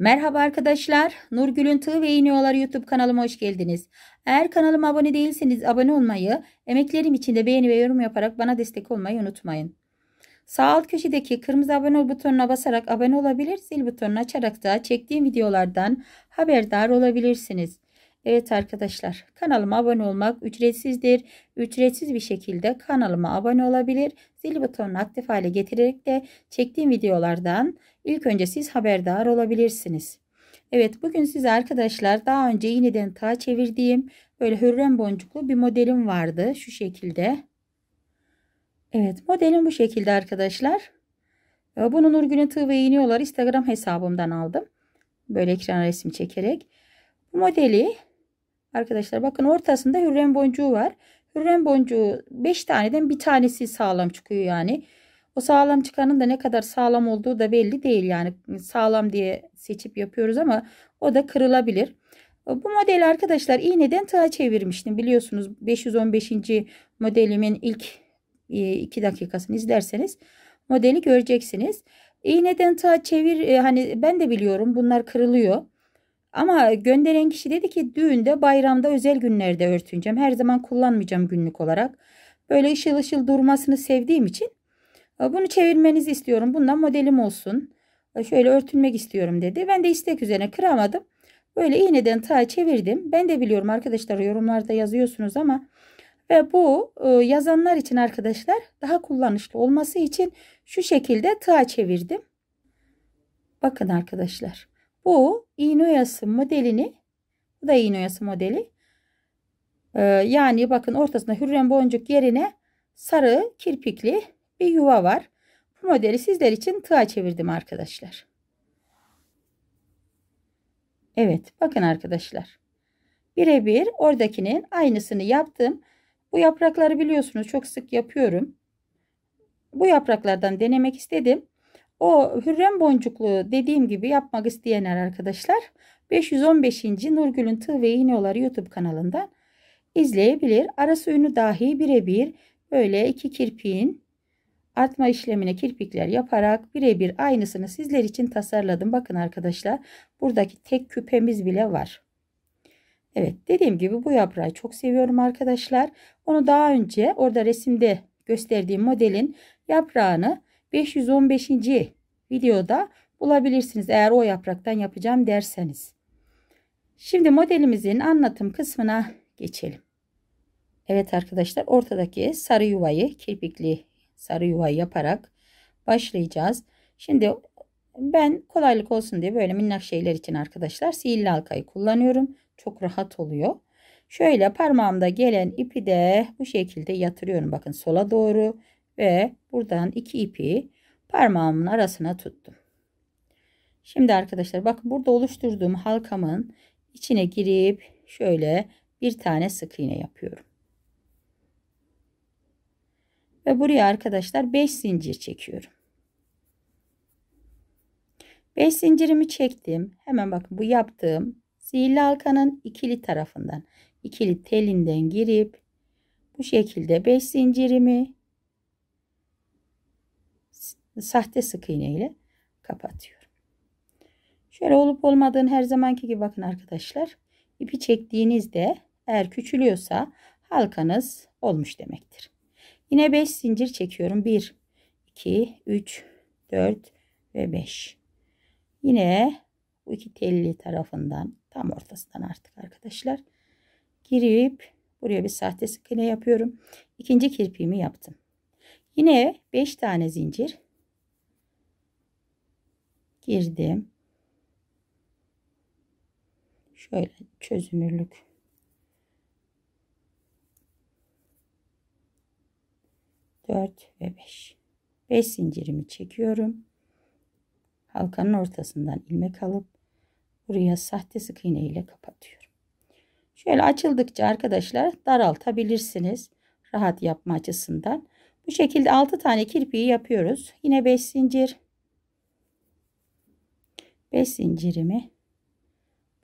Merhaba arkadaşlar. Nurgül'ün Tığ ve İğneolar YouTube kanalıma hoş geldiniz. Eğer kanalıma abone değilseniz abone olmayı, emeklerim için de beğeni ve yorum yaparak bana destek olmayı unutmayın. Sağ alt köşedeki kırmızı abone ol butonuna basarak abone olabilir, zil butonunu açarak da çektiğim videolardan haberdar olabilirsiniz. Evet arkadaşlar kanalıma abone olmak ücretsizdir. Ücretsiz bir şekilde kanalıma abone olabilir. Zil butonunu aktif hale getirerek de çektiğim videolardan ilk önce siz haberdar olabilirsiniz. Evet bugün size arkadaşlar daha önce iğneden ta çevirdiğim böyle hürrem boncuklu bir modelim vardı. Şu şekilde. Evet modelim bu şekilde arkadaşlar. Bunu Nurgül'ün tığ ve iğne olarak Instagram hesabımdan aldım. Böyle ekran resmi çekerek. Bu modeli Arkadaşlar bakın ortasında hürrem boncuğu var. Hürrem boncuğu 5 taneden bir tanesi sağlam çıkıyor yani. O sağlam çıkanın da ne kadar sağlam olduğu da belli değil. Yani sağlam diye seçip yapıyoruz ama o da kırılabilir. E, bu model arkadaşlar iğneden tığa çevirmiştim. Biliyorsunuz 515. modelimin ilk 2 e, dakikasını izlerseniz modeli göreceksiniz. İğneden tığa çevir e, hani ben de biliyorum bunlar kırılıyor. Ama gönderen kişi dedi ki düğünde bayramda özel günlerde örtüneceğim. Her zaman kullanmayacağım günlük olarak. Böyle ışıl ışıl durmasını sevdiğim için e, bunu çevirmenizi istiyorum. Bundan modelim olsun. E, şöyle örtünmek istiyorum dedi. Ben de istek üzerine kıramadım. Böyle iğneden ta çevirdim. Ben de biliyorum arkadaşlar yorumlarda yazıyorsunuz ama ve bu e, yazanlar için arkadaşlar daha kullanışlı olması için şu şekilde tığa çevirdim. Bakın arkadaşlar. Bu iğnoyası modelini bu da iğnoyası modeli. Ee, yani bakın ortasında hürrem boncuk yerine sarı kirpikli bir yuva var. Bu modeli sizler için tığa çevirdim arkadaşlar. Evet bakın arkadaşlar. Birebir oradakinin aynısını yaptım. Bu yaprakları biliyorsunuz çok sık yapıyorum. Bu yapraklardan denemek istedim. O hürrem boncuklu dediğim gibi yapmak isteyenler arkadaşlar 515. Nurgül'ün Tığ ve İğneolar YouTube kanalından izleyebilir. Arası ünü dahi birebir böyle iki kirpiğin artma işlemine kirpikler yaparak birebir aynısını sizler için tasarladım. Bakın arkadaşlar buradaki tek küpemiz bile var. Evet dediğim gibi bu yaprağı çok seviyorum arkadaşlar. Onu daha önce orada resimde gösterdiğim modelin yaprağını 515. videoda bulabilirsiniz eğer o yapraktan yapacağım derseniz. Şimdi modelimizin anlatım kısmına geçelim. Evet arkadaşlar ortadaki sarı yuvayı kirpikli sarı yuvayı yaparak başlayacağız. Şimdi ben kolaylık olsun diye böyle minnak şeyler için arkadaşlar sihirli halkayı kullanıyorum. Çok rahat oluyor. Şöyle parmağımda gelen ipi de bu şekilde yatırıyorum. Bakın sola doğru ve buradan iki ipi parmağımın arasına tuttum. Şimdi arkadaşlar bakın burada oluşturduğum halkamın içine girip şöyle bir tane sık iğne yapıyorum. Ve buraya arkadaşlar 5 zincir çekiyorum. 5 zincirimi çektim. Hemen bakın bu yaptığım zihirli halkanın ikili tarafından ikili telinden girip bu şekilde 5 zincirimi sahte sık iğne ile kapatıyorum. Şöyle olup olmadığını her zamanki gibi bakın arkadaşlar. İpi çektiğinizde eğer küçülüyorsa halkanız olmuş demektir. Yine 5 zincir çekiyorum. 1, 2, 3, 4 ve 5. Yine bu iki telli tarafından tam ortasından artık arkadaşlar. Girip buraya bir sahte sık iğne yapıyorum. İkinci kirpiğimi yaptım. Yine 5 tane zincir girdim. Şöyle çözünürlük dört ve beş. Beş zincirimi çekiyorum. Halkanın ortasından ilmek alıp buraya sahte sık iğne ile kapatıyorum. Şöyle açıldıkça arkadaşlar daraltabilirsiniz. Rahat yapma açısından. Bu şekilde altı tane kirpiği yapıyoruz. Yine beş zincir 5 zincirimi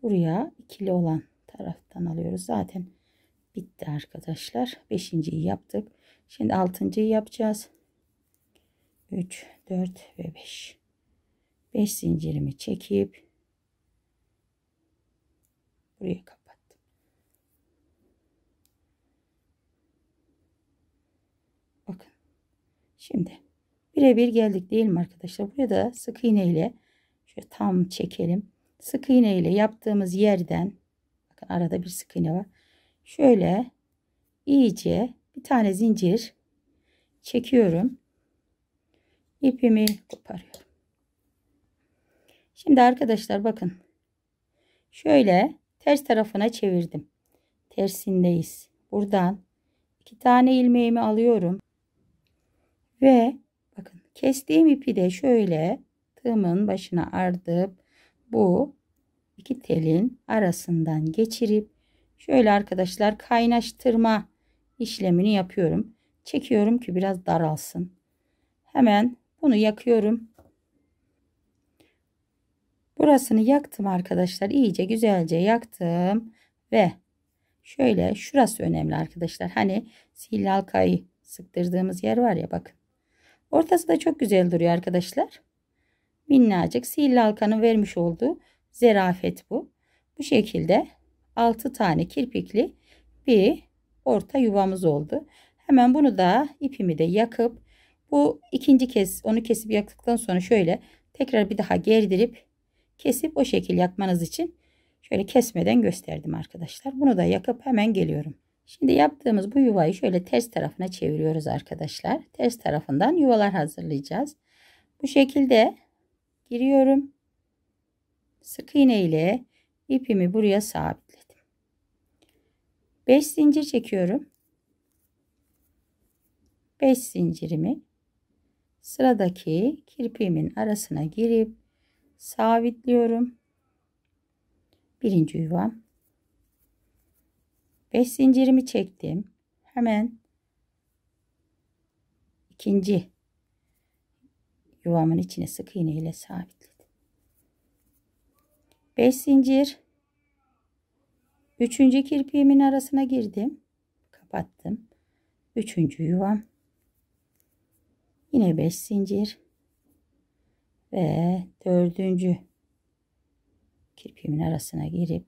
buraya ikili olan taraftan alıyoruz. Zaten bitti arkadaşlar. 5.yi yaptık. Şimdi 6.yı yapacağız. 3, 4 ve 5. 5 zincirimi çekip buraya kapattım. Bakın. Şimdi birebir geldik değil mi arkadaşlar? Buraya da sık iğne ile Şöyle tam çekelim. Sık iğne ile yaptığımız yerden bakın arada bir sık iğne var. Şöyle iyice bir tane zincir çekiyorum. İpimi koparıyorum. Şimdi arkadaşlar bakın. Şöyle ters tarafına çevirdim. Tersindeyiz. Buradan iki tane ilmeğimi alıyorum. Ve bakın kestiğim ipi de şöyle tığımın başına ardıp bu iki telin arasından geçirip şöyle arkadaşlar kaynaştırma işlemini yapıyorum. Çekiyorum ki biraz daralsın. Hemen bunu yakıyorum. Burasını yaktım arkadaşlar. İyice güzelce yaktım ve şöyle şurası önemli arkadaşlar. Hani sihirli halkayı sıktırdığımız yer var ya bakın. Ortası da çok güzel duruyor arkadaşlar minnacık sihirli halkanın vermiş olduğu zerafet bu. Bu şekilde 6 tane kirpikli bir orta yuvamız oldu. Hemen bunu da ipimi de yakıp bu ikinci kez onu kesip yaktıktan sonra şöyle tekrar bir daha gerdirip kesip o şekil yakmanız için şöyle kesmeden gösterdim arkadaşlar. Bunu da yakıp hemen geliyorum. Şimdi yaptığımız bu yuvayı şöyle ters tarafına çeviriyoruz arkadaşlar. Ters tarafından yuvalar hazırlayacağız. Bu şekilde giriyorum. Sık iğne ile ipimi buraya sabitledim. 5 zincir çekiyorum. 5 zincirimi sıradaki kirpiğimin arasına girip sabitliyorum. Birinci yuvam. 5 zincirimi çektim. Hemen ikinci yuvamın içine sık iğne ile sabitledim. 5 zincir. 3. kirpiğimin arasına girdim. Kapattım. 3. yuvam. Yine 5 zincir. Ve 4. kirpiğimin arasına girip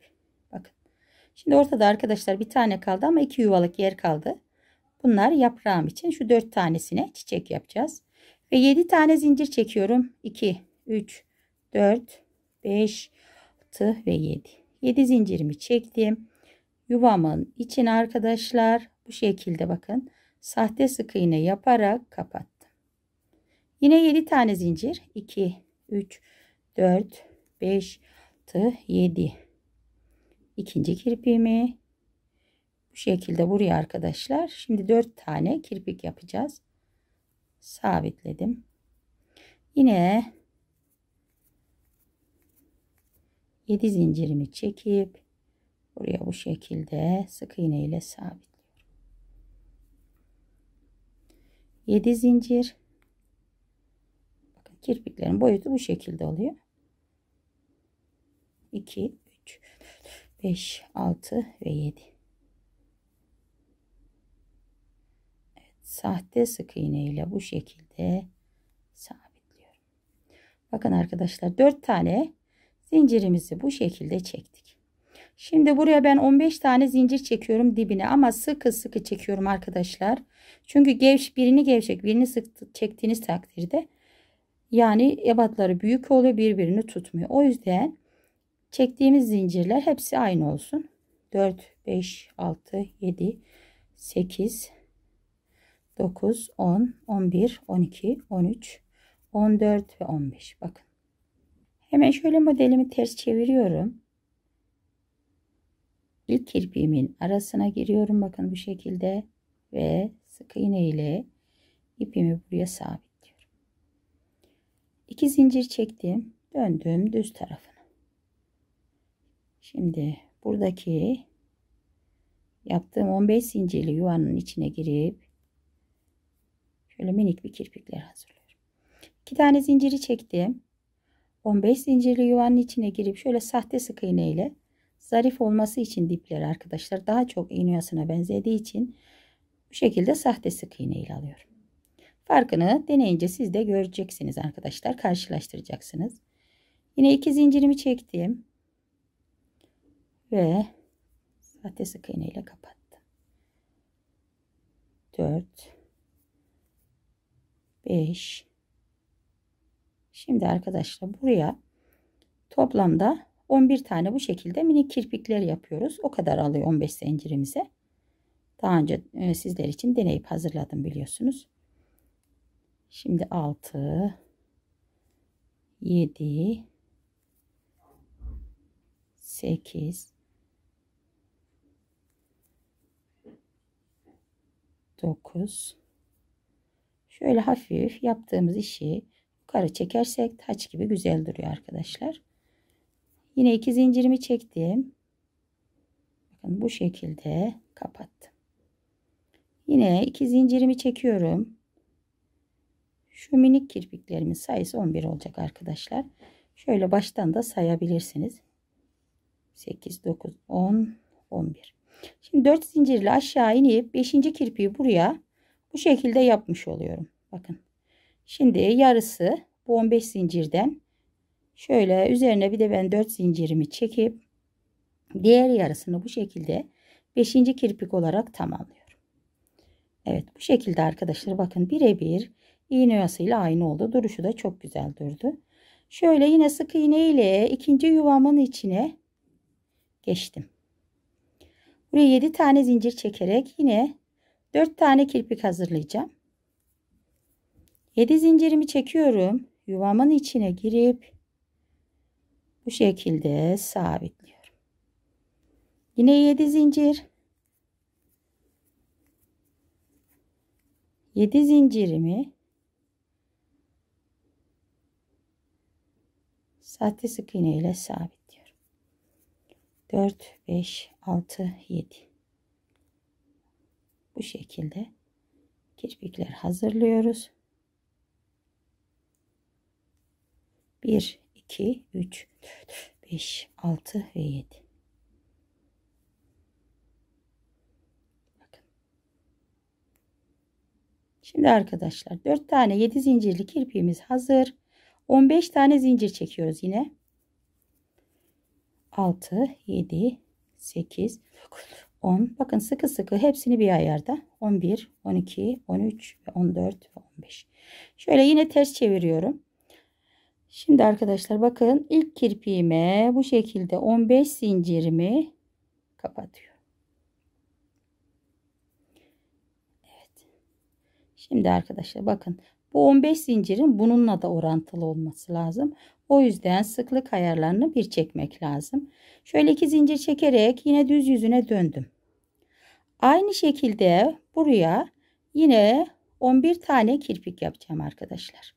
bakın. Şimdi ortada arkadaşlar bir tane kaldı ama iki yuvalık yer kaldı. Bunlar yaprağım için şu dört tanesine çiçek yapacağız. Ve 7 tane zincir çekiyorum. 2, 3, 4, 5, 6 ve 7. 7 zincirimi çektim. Yuvamın için arkadaşlar bu şekilde bakın. Sahte sık iğne yaparak kapattım. Yine 7 tane zincir. 2, 3, 4, 5, 6, 7. İkinci kirpimi bu şekilde buraya arkadaşlar. Şimdi 4 tane kirpik yapacağız sabitledim. Yine 7 zincirimi çekip buraya bu şekilde sık iğne ile sabitliyorum. 7 zincir bakın kirpiklerin boyutu bu şekilde oluyor. 2 3 5 6 ve 7 sahte sık iğne ile bu şekilde sabitliyorum. Bakın arkadaşlar 4 tane zincirimizi bu şekilde çektik. Şimdi buraya ben 15 tane zincir çekiyorum dibine ama sıkı sıkı çekiyorum arkadaşlar. Çünkü gevş birini gevşek birini sık çektiğiniz takdirde yani ebatları büyük oluyor birbirini tutmuyor. O yüzden çektiğimiz zincirler hepsi aynı olsun. 4, 5, 6, 7, 8, 9, 10, 11, 12, 13, 14 ve 15. Bakın. Hemen şöyle modelimi ters çeviriyorum. İlk kirpiğimin arasına giriyorum. Bakın bu şekilde ve sık iğne ile ipimi buraya sabitliyorum. İki zincir çektim. Döndüm düz tarafına. Şimdi buradaki yaptığım 15 zincirli yuvanın içine girip Şöyle minik bir kirpikler hazırlıyorum. 2 tane zinciri çektim. 15 zincirli yuvanın içine girip şöyle sahte sık iğne ile zarif olması için dipleri arkadaşlar daha çok iğne iğneyasına benzediği için bu şekilde sahte sık iğne ile alıyorum. Farkını deneyince siz de göreceksiniz arkadaşlar. Karşılaştıracaksınız. Yine iki zincirimi çektim. Ve sahte sık iğne ile kapattım. 4 5 Şimdi arkadaşlar buraya toplamda 11 tane bu şekilde mini kirpikler yapıyoruz. O kadar alıyor 15 zincirimize. Daha önce e, sizler için deneyip hazırladım biliyorsunuz. Şimdi 6 7 8 9 Şöyle hafif yaptığımız işi yukarı çekersek taç gibi güzel duruyor arkadaşlar. Yine iki zincirimi çektim. Bakın bu şekilde kapattım. Yine iki zincirimi çekiyorum. Şu minik kirpiklerimin sayısı 11 olacak arkadaşlar. Şöyle baştan da sayabilirsiniz. 8, 9, 10, 11. Şimdi 4 zincirle aşağı inip 5. kirpiği buraya bu şekilde yapmış oluyorum. Bakın. Şimdi yarısı bu 15 zincirden şöyle üzerine bir de ben 4 zincirimi çekip diğer yarısını bu şekilde 5. kirpik olarak tamamlıyorum. Evet bu şekilde arkadaşlar bakın birebir iğne yasıyla aynı oldu. Duruşu da çok güzel durdu. Şöyle yine sık iğne ile ikinci yuvamın içine geçtim. Buraya 7 tane zincir çekerek yine 4 tane kirpik hazırlayacağım. 7 zincirimi çekiyorum. Yuvamın içine girip bu şekilde sabitliyorum. Yine 7 zincir. 7 zincirimi sahte sık iğne ile sabitliyorum. 4 5 6 7 bu şekilde kirpikler hazırlıyoruz. 1, 2, 3, 4, 5, 6 ve 7. Şimdi arkadaşlar 4 tane 7 zincirli kirpiğimiz hazır. 15 tane zincir çekiyoruz yine. 6, 7, 8, 9, 10. Bakın sıkı sıkı hepsini bir ayarda. 11, 12, 13 ve 14 ve 15. Şöyle yine ters çeviriyorum. Şimdi arkadaşlar bakın ilk kirpiğime bu şekilde 15 zincirimi kapatıyorum. Evet. Şimdi arkadaşlar bakın bu 15 zincirin bununla da orantılı olması lazım. O yüzden sıklık ayarlarını bir çekmek lazım. Şöyle iki zincir çekerek yine düz yüzüne döndüm. Aynı şekilde buraya yine 11 tane kirpik yapacağım arkadaşlar.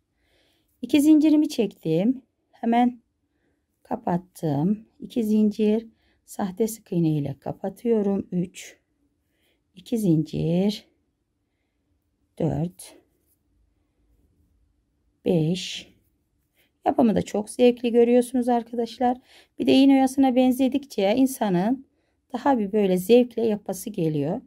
İki zincirimi çektim. Hemen kapattım. İki zincir sahte sık iğne ile kapatıyorum. 3 2 zincir 4 5 Yapımı da çok zevkli görüyorsunuz arkadaşlar. Bir de iğne oyasına benzedikçe insanın daha bir böyle zevkle yapası geliyor.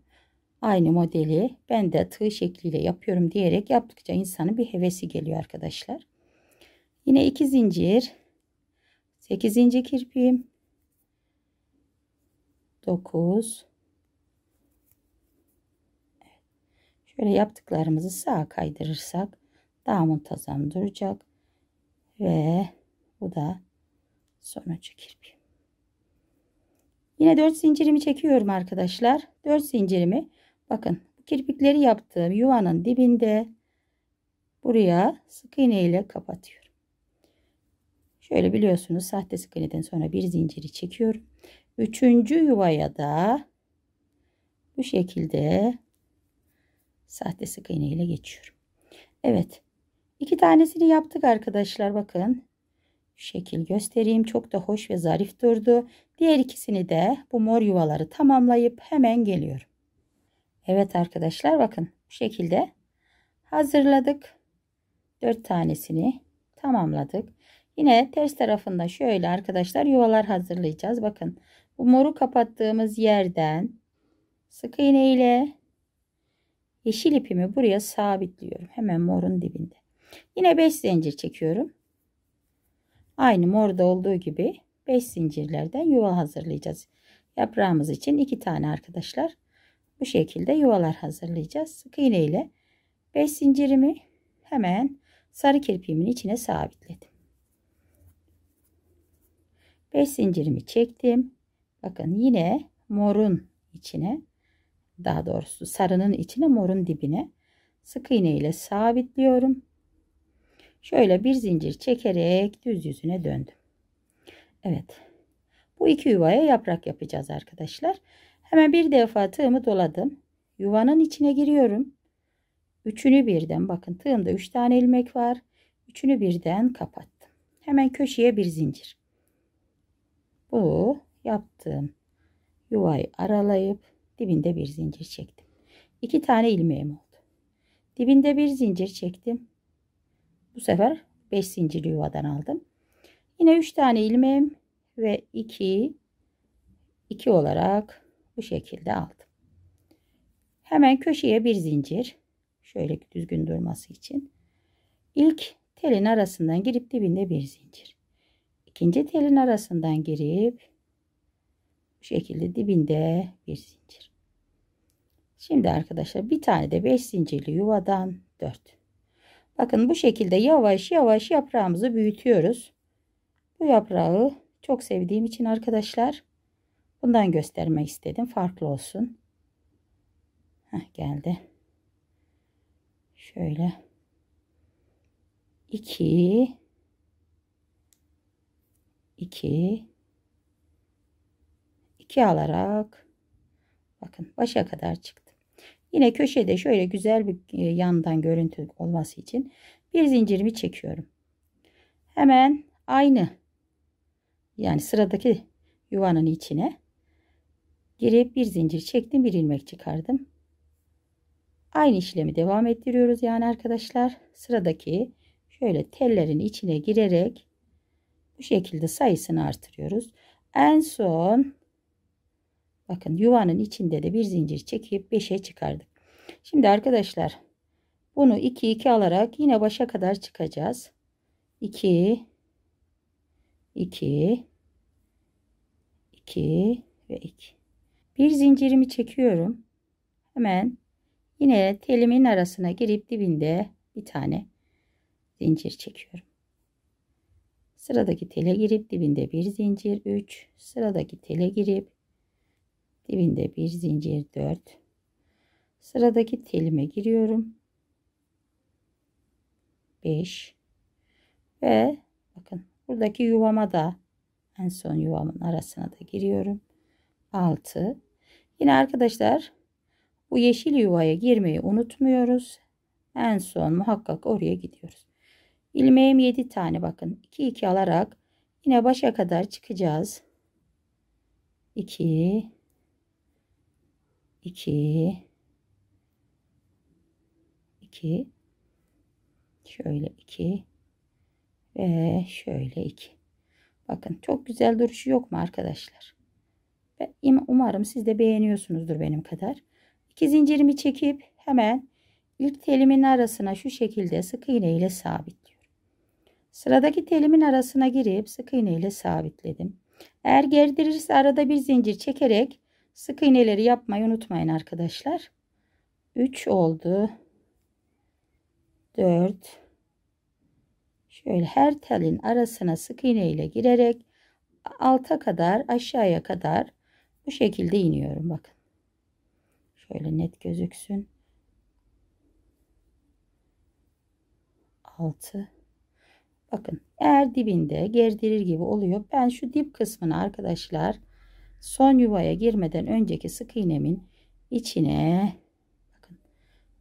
Aynı modeli ben de tığ şekliyle yapıyorum diyerek yaptıkça insanın bir hevesi geliyor arkadaşlar. Yine iki zincir. 8. kirpiğim. 9 Şöyle yaptıklarımızı sağa kaydırırsak daha muntazam duracak. Ve bu da sonuncu kirpiğim. Yine 4 zincirimi çekiyorum arkadaşlar. 4 zincirimi bakın kirpikleri yaptığım yuvanın dibinde buraya sık iğne ile kapatıyorum. Şöyle biliyorsunuz sahte sık iğneden sonra bir zinciri çekiyorum. 3. yuvaya da bu şekilde sahte sık iğne ile geçiyorum. Evet İki tanesini yaptık arkadaşlar bakın. şekil göstereyim. Çok da hoş ve zarif durdu. Diğer ikisini de bu mor yuvaları tamamlayıp hemen geliyorum. Evet arkadaşlar bakın bu şekilde hazırladık. 4 tanesini tamamladık. Yine ters tarafında şöyle arkadaşlar yuvalar hazırlayacağız. Bakın bu moru kapattığımız yerden sık iğne ile yeşil ipimi buraya sabitliyorum. Hemen morun dibinde. Yine 5 zincir çekiyorum. Aynı morda olduğu gibi 5 zincirlerden yuva hazırlayacağız. Yaprağımız için 2 tane arkadaşlar. Bu şekilde yuvalar hazırlayacağız. Sık iğne ile 5 zincirimi hemen sarı kirpiğimin içine sabitledim. 5 zincirimi çektim. Bakın yine morun içine daha doğrusu sarının içine morun dibine sık iğne ile sabitliyorum. Şöyle bir zincir çekerek düz yüzüne döndüm. Evet. Bu iki yuvaya yaprak yapacağız arkadaşlar. Hemen bir defa tığımı doladım. Yuvanın içine giriyorum. Üçünü birden bakın tığımda üç tane ilmek var. Üçünü birden kapattım. Hemen köşeye bir zincir. Bu yaptığım yuvayı aralayıp dibinde bir zincir çektim. İki tane ilmeğim oldu. Dibinde bir zincir çektim. Bu sefer 5 zincirli yuvadan aldım. Yine 3 tane ilmeğim ve 2 2 olarak bu şekilde aldım. Hemen köşeye bir zincir. Şöyle düzgün durması için. İlk telin arasından girip dibinde bir zincir. İkinci telin arasından girip bu şekilde dibinde bir zincir. Şimdi arkadaşlar bir tane de 5 zincirli yuvadan 4. Bakın bu şekilde yavaş yavaş yaprağımızı büyütüyoruz. Bu yaprağı çok sevdiğim için arkadaşlar bundan göstermek istedim. Farklı olsun. Heh, geldi. Şöyle. 2 2 2 alarak bakın başa kadar çıktı. Yine köşede şöyle güzel bir e, yandan görüntü olması için bir zincirimi çekiyorum. Hemen aynı yani sıradaki yuvanın içine girip bir zincir çektim bir ilmek çıkardım. Aynı işlemi devam ettiriyoruz yani arkadaşlar. Sıradaki şöyle tellerin içine girerek bu şekilde sayısını artırıyoruz. En son bakın yuvanın içinde de bir zincir çekip 5'e çıkardık. Şimdi arkadaşlar bunu 2 2 alarak yine başa kadar çıkacağız. 2 2 2 ve 2. Bir zincirimi çekiyorum. Hemen yine telimin arasına girip dibinde bir tane zincir çekiyorum. Sıradaki tele girip dibinde bir zincir 3, sıradaki tele girip dibinde bir zincir 4 Sıradaki telime giriyorum. 5 ve bakın buradaki yuvama da en son yuvamın arasına da giriyorum. 6 yine arkadaşlar bu yeşil yuvaya girmeyi unutmuyoruz. En son muhakkak oraya gidiyoruz. Ilmeğim 7 tane bakın. 2 2 alarak yine başa kadar çıkacağız. 2 2 2 şöyle 2 ve şöyle 2 bakın çok güzel duruşu yok mu arkadaşlar ve umarım siz de beğeniyorsunuzdur benim kadar 2 zincirimi çekip hemen ilk telimin arasına şu şekilde sık iğne ile sabitliyorum sıradaki telimin arasına girip sık iğne ile sabitledim eğer gerdirirse arada bir zincir çekerek sık iğneleri yapmayı unutmayın arkadaşlar 3 oldu 4 şöyle her telin arasına sık iğne ile girerek alta kadar aşağıya kadar bu şekilde iniyorum bakın şöyle net gözüksün 6 bakın eğer dibinde gerdirir gibi oluyor ben şu dip kısmını arkadaşlar son yuvaya girmeden önceki sık iğnemin içine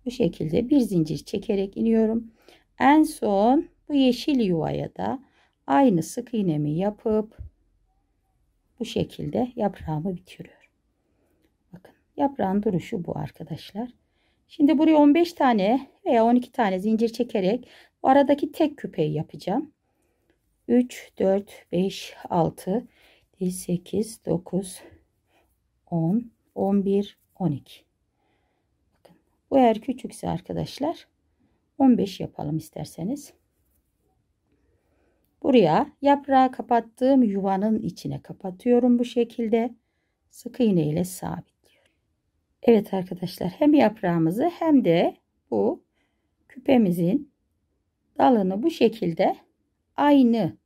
bu şekilde bir zincir çekerek iniyorum. En son bu yeşil yuvaya da aynı sık iğnemi yapıp bu şekilde yaprağımı bitiriyorum. Bakın yaprağın duruşu bu arkadaşlar. Şimdi buraya 15 tane veya 12 tane zincir çekerek bu aradaki tek küpeyi yapacağım. 3, 4, 5, 6, 7, 8, 9, 10, 11, 12. Bu eğer küçükse arkadaşlar 15 yapalım isterseniz. Buraya yaprağı kapattığım yuvanın içine kapatıyorum bu şekilde. Sık iğne ile sabitliyorum. Evet arkadaşlar hem yaprağımızı hem de bu küpemizin dalını bu şekilde aynı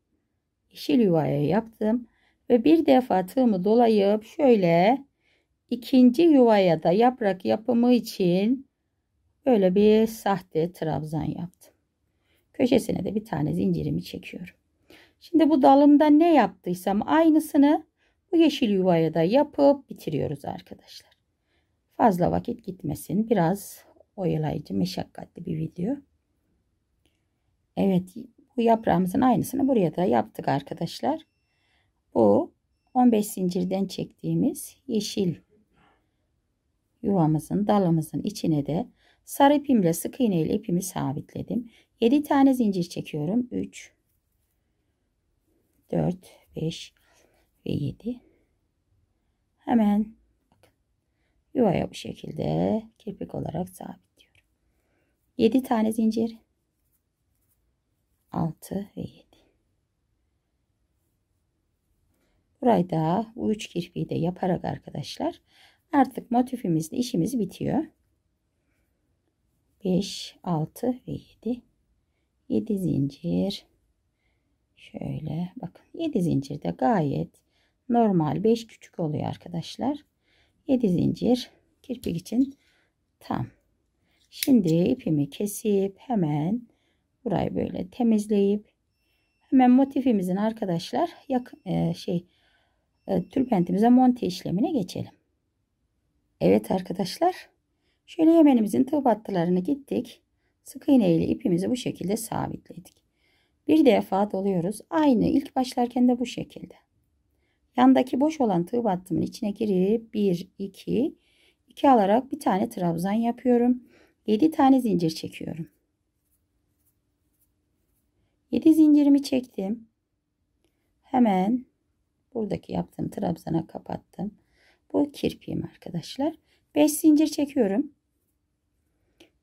yeşil yuvaya yaptım. Ve bir defa tığımı dolayıp şöyle ikinci yuvaya da yaprak yapımı için Böyle bir sahte trabzan yaptım. Köşesine de bir tane zincirimi çekiyorum. Şimdi bu dalımda ne yaptıysam aynısını bu yeşil yuvaya da yapıp bitiriyoruz arkadaşlar. Fazla vakit gitmesin. Biraz oyalayıcı, meşakkatli bir video. Evet, bu yaprağımızın aynısını buraya da yaptık arkadaşlar. Bu 15 zincirden çektiğimiz yeşil yuvamızın dalımızın içine de Sarı ipimle sık iğne ile ipimi sabitledim. 7 tane zincir çekiyorum. 3 4 5 ve 7. Hemen yuvaya bu şekilde kirpik olarak sabitliyorum. 7 tane zincir. 6 ve 7. Burayı da bu üç kirpiği de yaparak arkadaşlar artık motifimizde işimiz bitiyor. 5 6 ve 7 7 zincir şöyle bakın 7 zincirde gayet normal 5 küçük oluyor arkadaşlar 7 zincir kirpik için tam şimdi ipimi kesip hemen burayı böyle temizleyip hemen motifimizin arkadaşlar yakın e, şey e, tülbentimize monte işlemine geçelim Evet arkadaşlar Şöyle yemenimizin tığ battılarını gittik. Sık iğne ile ipimizi bu şekilde sabitledik. Bir defa doluyoruz. Aynı ilk başlarken de bu şekilde. Yandaki boş olan tığ battımın içine girip 1 2 2 alarak bir tane trabzan yapıyorum. 7 tane zincir çekiyorum. 7 zincirimi çektim. Hemen buradaki yaptığım trabzana kapattım. Bu kirpiğim arkadaşlar. 5 zincir çekiyorum.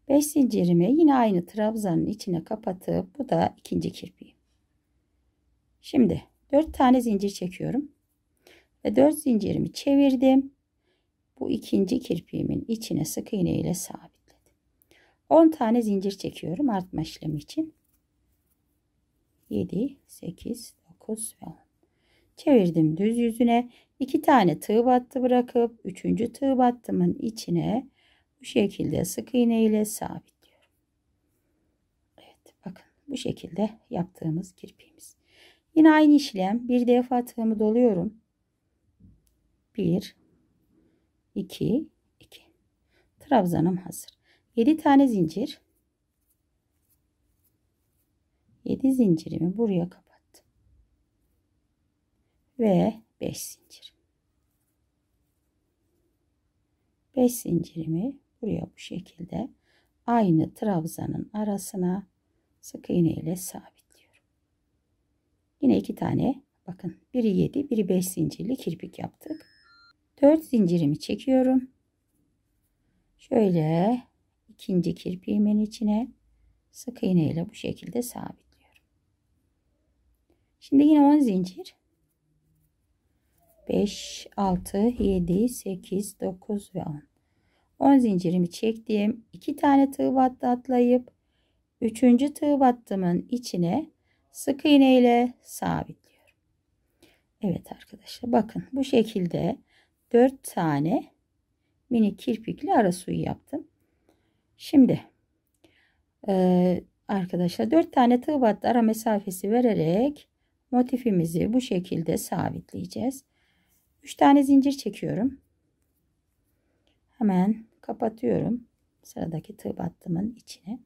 5 zincirimi yine aynı trabzanın içine kapatıp bu da ikinci kirpiğim. Şimdi 4 tane zincir çekiyorum. Ve 4 zincirimi çevirdim. Bu ikinci kirpiğimin içine sık iğne ile sabitledim. 10 tane zincir çekiyorum artma işlemi için. 7, 8, 9 ve 10. Çevirdim düz yüzüne. 2 tane tığ battı bırakıp 3. tığ battımın içine bu şekilde sık iğne ile sabitliyorum. Evet bakın bu şekilde yaptığımız kirpiğimiz. Yine aynı işlem bir defa tığımı doluyorum. 1 2 2 Trabzanım hazır. 7 tane zincir 7 zincirimi buraya kapattım. Ve 5 zincir. 5 zincirimi buraya bu şekilde aynı trabzanın arasına sık iğne ile sabitliyorum. Yine iki tane bakın biri 7 biri 5 zincirli kirpik yaptık. 4 zincirimi çekiyorum. Şöyle ikinci kirpiğimin içine sık iğne ile bu şekilde sabitliyorum. Şimdi yine 10 zincir 5, 6, 7, 8, 9 ve 10. 10 zincirimi çektim. 2 tane tığ battı atlayıp 3. tığ battımın içine sık iğne ile sabitliyorum. Evet arkadaşlar bakın bu şekilde 4 tane mini kirpikli ara suyu yaptım. Şimdi e, arkadaşlar 4 tane tığ battı ara mesafesi vererek motifimizi bu şekilde sabitleyeceğiz. 3 tane zincir çekiyorum. Hemen Kapatıyorum. Sıradaki tığ battımın içine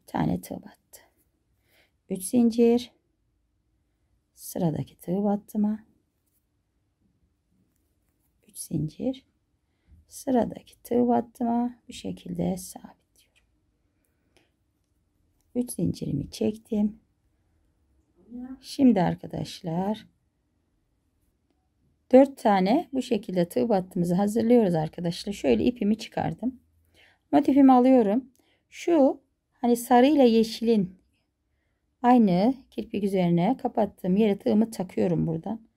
bir tane tığ battı. 3 zincir. Sıradaki tığ battıma 3 zincir. Sıradaki tığ battıma bu şekilde sabitliyorum. 3 zincirimi çektim. Şimdi arkadaşlar 4 tane bu şekilde tığ battığımızı hazırlıyoruz arkadaşlar. Şöyle ipimi çıkardım. Motifimi alıyorum. Şu hani sarı ile yeşilin aynı kirpik üzerine kapattığım yere tığımı takıyorum buradan.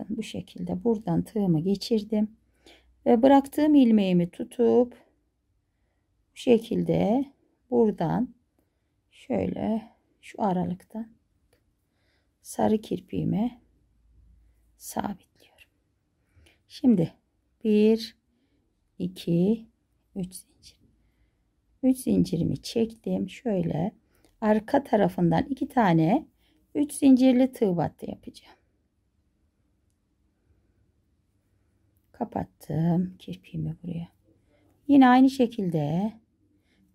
Bakın bu şekilde buradan tığımı geçirdim. Ve bıraktığım ilmeğimi tutup bu şekilde buradan şöyle şu aralıktan sarı kirpiğime sabit. Şimdi 1 2 3 zincir. 3 zincirimi çektim. Şöyle arka tarafından 2 tane 3 zincirli tığ battı yapacağım. Kapattım kirpiğimi buraya. Yine aynı şekilde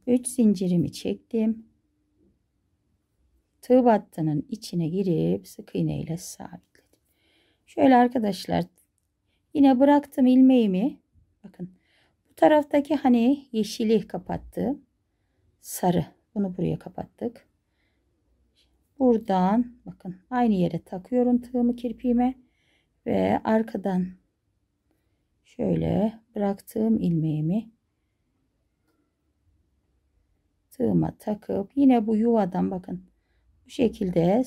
3 zincirimi çektim. Tığ battının içine girip sık iğne ile sabitledim. Şöyle arkadaşlar Yine bıraktım ilmeğimi. Bakın bu taraftaki hani yeşili kapattı. Sarı. Bunu buraya kapattık. Buradan bakın aynı yere takıyorum tığımı kirpiğime ve arkadan şöyle bıraktığım ilmeğimi tığıma takıp yine bu yuvadan bakın bu şekilde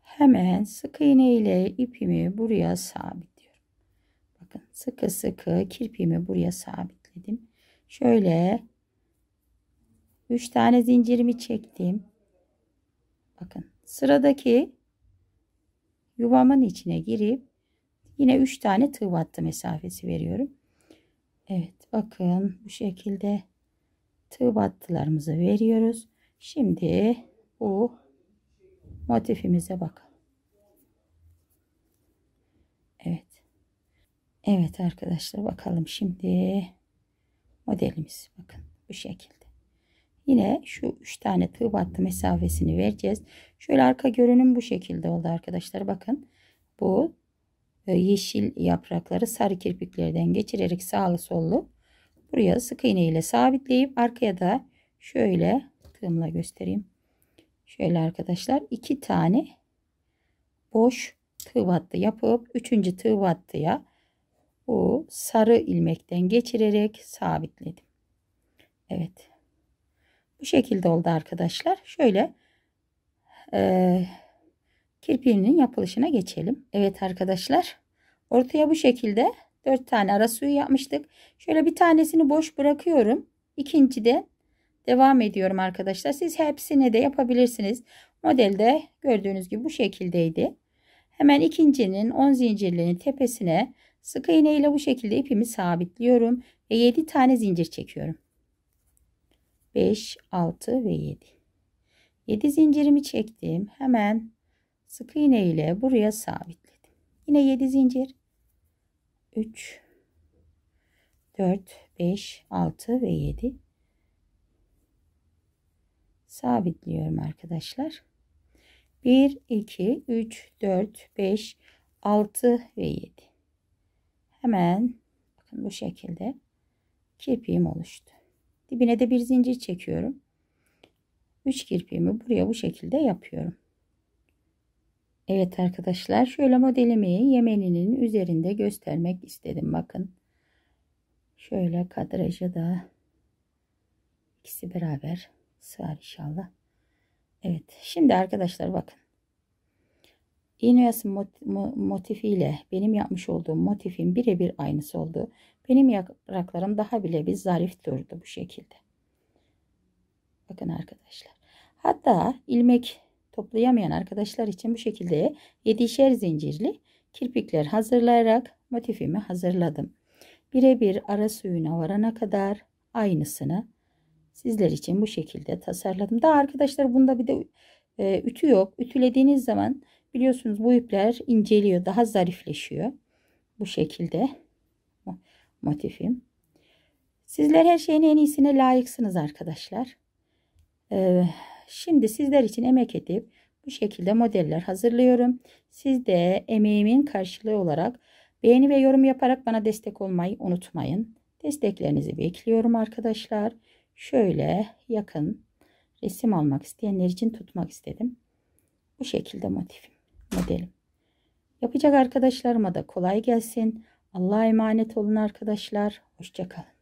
hemen sık iğne ile ipimi buraya sabit sıkı sıkı kirpiğimi buraya sabitledim. Şöyle 3 tane zincirimi çektim. Bakın sıradaki yuvamın içine girip yine 3 tane tığ battı mesafesi veriyorum. Evet bakın bu şekilde tığ battılarımızı veriyoruz. Şimdi bu motifimize bakalım. Evet arkadaşlar bakalım şimdi modelimiz bakın bu şekilde. Yine şu üç tane tığ battı mesafesini vereceğiz. Şöyle arka görünüm bu şekilde oldu arkadaşlar. Bakın bu e, yeşil yaprakları sarı kirpiklerden geçirerek sağlı sollu buraya sık iğne ile sabitleyip arkaya da şöyle tığımla göstereyim. Şöyle arkadaşlar iki tane boş tığ battı yapıp üçüncü tığ battıya bu sarı ilmekten geçirerek sabitledim. Evet. Bu şekilde oldu arkadaşlar. Şöyle e, kirpiğinin yapılışına geçelim. Evet arkadaşlar. Ortaya bu şekilde 4 tane ara suyu yapmıştık. Şöyle bir tanesini boş bırakıyorum. de devam ediyorum arkadaşlar. Siz hepsini de yapabilirsiniz. Modelde gördüğünüz gibi bu şekildeydi. Hemen ikincinin 10 zincirlinin tepesine Sık iğne ile bu şekilde ipimi sabitliyorum ve 7 tane zincir çekiyorum. 5, 6 ve 7. 7 zincirimi çektim. Hemen sık iğne ile buraya sabitledim. Yine 7 zincir. 3 4 5 6 ve 7 sabitliyorum arkadaşlar. 1 2 3 4 5 6 ve 7 hemen bakın bu şekilde kirpiğim oluştu. Dibine de bir zincir çekiyorum. 3 kirpiğimi buraya bu şekilde yapıyorum. Evet arkadaşlar şöyle modelimi yemeninin üzerinde göstermek istedim. Bakın şöyle kadrajı da ikisi beraber sığar inşallah. Evet şimdi arkadaşlar bakın İğne oyası mot motifiyle benim yapmış olduğum motifin birebir aynısı oldu. Benim yapraklarım daha bile bir zarif durdu bu şekilde. Bakın arkadaşlar. Hatta ilmek toplayamayan arkadaşlar için bu şekilde 7'şer zincirli kirpikler hazırlayarak motifimi hazırladım. Birebir ara suyuna varana kadar aynısını sizler için bu şekilde tasarladım. Daha arkadaşlar bunda bir de e, ütü yok. Ütülediğiniz zaman Biliyorsunuz bu ipler inceliyor. Daha zarifleşiyor. Bu şekilde motifim. Sizler her şeyin en iyisine layıksınız arkadaşlar. Ee, şimdi sizler için emek edip bu şekilde modeller hazırlıyorum. Siz de emeğimin karşılığı olarak beğeni ve yorum yaparak bana destek olmayı unutmayın. Desteklerinizi bekliyorum arkadaşlar. Şöyle yakın resim almak isteyenler için tutmak istedim. Bu şekilde motifim modelim. Yapacak arkadaşlarıma da kolay gelsin. Allah'a emanet olun arkadaşlar. Hoşçakalın.